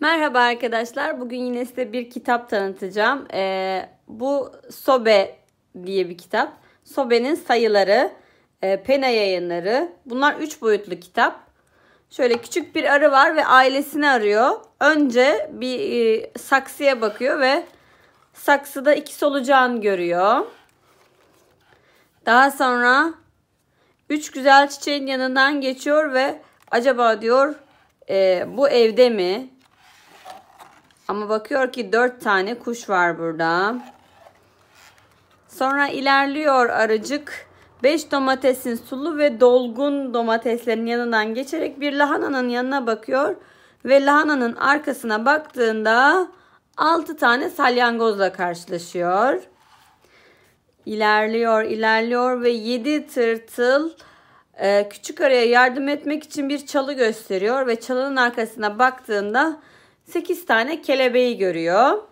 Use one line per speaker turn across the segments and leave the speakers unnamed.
Merhaba arkadaşlar. Bugün yine size bir kitap tanıtacağım. Ee, bu Sobe diye bir kitap. Sobe'nin sayıları, e, Pena yayınları. Bunlar üç boyutlu kitap. Şöyle küçük bir arı var ve ailesini arıyor. Önce bir e, saksıya bakıyor ve saksıda iki solucan görüyor. Daha sonra üç güzel çiçeğin yanından geçiyor ve acaba diyor e, bu evde mi? Ama bakıyor ki dört tane kuş var burada. Sonra ilerliyor arıcık. Beş domatesin sulu ve dolgun domateslerin yanından geçerek bir lahananın yanına bakıyor. Ve lahananın arkasına baktığında altı tane salyangozla karşılaşıyor. İlerliyor, ilerliyor ve yedi tırtıl e, küçük araya yardım etmek için bir çalı gösteriyor ve çalının arkasına baktığında 8 tane kelebeği görüyor.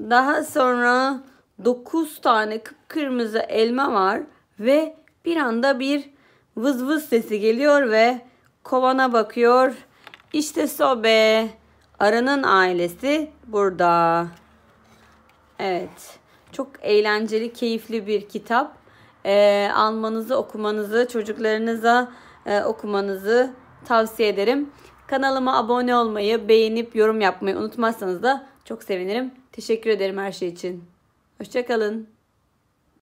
Daha sonra 9 tane kıpkırmızı elma var ve bir anda bir vız vız sesi geliyor ve kovana bakıyor. İşte sobe. Arının ailesi burada. Evet. Çok eğlenceli, keyifli bir kitap. Ee, almanızı, okumanızı, çocuklarınıza e, okumanızı tavsiye ederim. Kanalıma abone olmayı, beğenip yorum yapmayı unutmazsanız da çok sevinirim. Teşekkür ederim her şey için. Hoşçakalın.